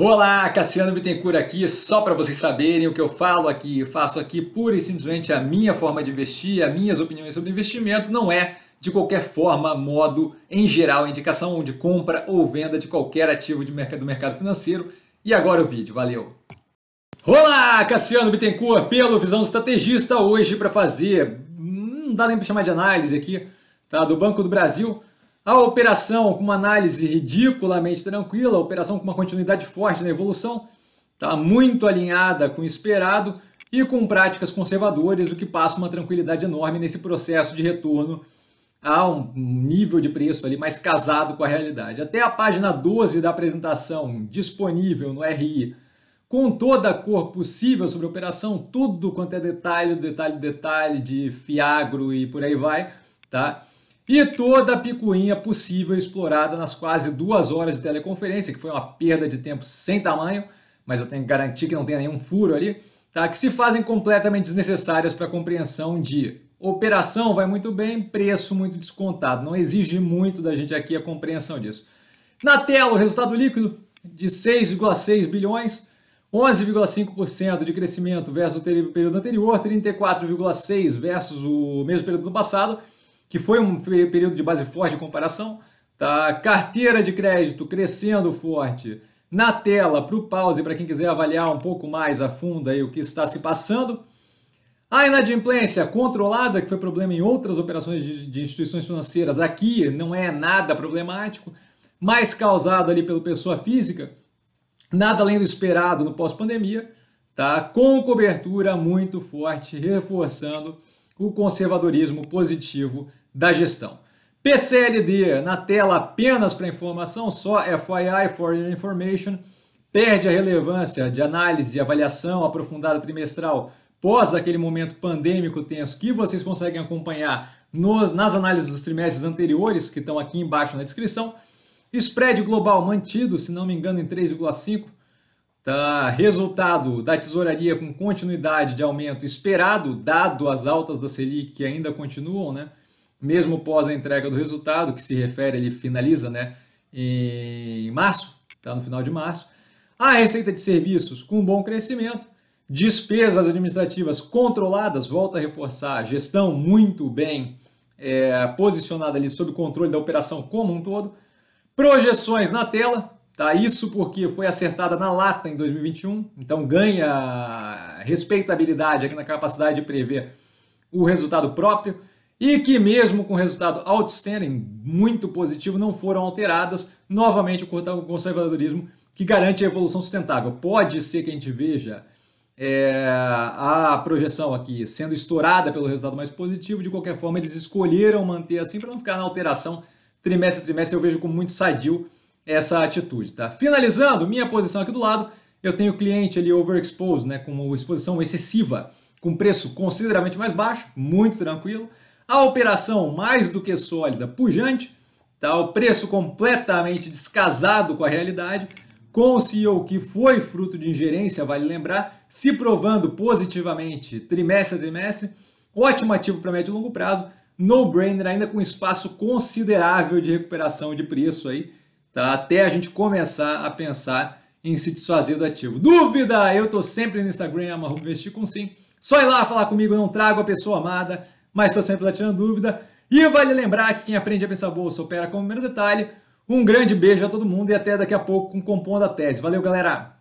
Olá, Cassiano Bittencourt aqui, só para vocês saberem o que eu falo aqui, eu faço aqui pura e simplesmente a minha forma de investir, as minhas opiniões sobre investimento, não é de qualquer forma, modo, em geral, indicação de compra ou venda de qualquer ativo de mercado, do mercado financeiro. E agora o vídeo, valeu! Olá, Cassiano Bittencourt, pelo Visão Estrategista, hoje para fazer, hum, não dá nem para chamar de análise aqui, tá? do Banco do Brasil, a operação com uma análise ridiculamente tranquila, a operação com uma continuidade forte na evolução, está muito alinhada com o esperado e com práticas conservadoras, o que passa uma tranquilidade enorme nesse processo de retorno a um nível de preço ali mais casado com a realidade. Até a página 12 da apresentação disponível no RI, com toda a cor possível sobre a operação, tudo quanto é detalhe, detalhe, detalhe de Fiagro e por aí vai, tá? E toda a picuinha possível explorada nas quase duas horas de teleconferência, que foi uma perda de tempo sem tamanho, mas eu tenho que garantir que não tem nenhum furo ali, tá? que se fazem completamente desnecessárias para a compreensão de operação vai muito bem, preço muito descontado. Não exige muito da gente aqui a compreensão disso. Na tela, o resultado líquido de 6,6 bilhões, 11,5% de crescimento versus o período anterior, 34,6% versus o mesmo período do passado que foi um período de base forte de comparação, tá? Carteira de crédito crescendo forte. Na tela, para o pause, para quem quiser avaliar um pouco mais a fundo aí o que está se passando. A inadimplência controlada, que foi problema em outras operações de, de instituições financeiras, aqui não é nada problemático, mas causado ali pela pessoa física, nada além do esperado no pós-pandemia, tá? com cobertura muito forte, reforçando o conservadorismo positivo da gestão. PCLD, na tela apenas para informação, só FYI, Foreign Information, perde a relevância de análise e avaliação aprofundada trimestral pós aquele momento pandêmico tenso que vocês conseguem acompanhar nos, nas análises dos trimestres anteriores, que estão aqui embaixo na descrição. Spread global mantido, se não me engano, em 3,5, Tá, resultado da tesouraria com continuidade de aumento esperado, dado as altas da Selic que ainda continuam, né? Mesmo pós a entrega do resultado, que se refere, ele finaliza, né? Em março, tá no final de março. A receita de serviços com bom crescimento, despesas administrativas controladas, volta a reforçar, gestão muito bem é, posicionada ali sob controle da operação como um todo, projeções na tela, Tá? Isso porque foi acertada na lata em 2021, então ganha respeitabilidade aqui na capacidade de prever o resultado próprio e que mesmo com resultado outstanding, muito positivo, não foram alteradas, novamente o conservadorismo que garante a evolução sustentável. Pode ser que a gente veja é, a projeção aqui sendo estourada pelo resultado mais positivo, de qualquer forma eles escolheram manter assim para não ficar na alteração trimestre a trimestre, eu vejo como muito sadio essa atitude, tá? Finalizando, minha posição aqui do lado, eu tenho o cliente ali overexposed, né, com uma exposição excessiva, com preço consideravelmente mais baixo, muito tranquilo, a operação mais do que sólida, pujante, tá? O preço completamente descasado com a realidade, com o CEO que foi fruto de ingerência, vale lembrar, se provando positivamente trimestre a trimestre, ótimo ativo para médio e longo prazo, no-brainer ainda com espaço considerável de recuperação de preço aí tá? até a gente começar a pensar em se desfazer do ativo. Dúvida? Eu estou sempre no Instagram, amarro investir com sim. Só ir lá falar comigo, eu não trago a pessoa amada, mas estou sempre lá tirando dúvida. E vale lembrar que quem aprende a pensar bolsa opera como primeiro detalhe. Um grande beijo a todo mundo e até daqui a pouco com o Compondo a Tese. Valeu, galera!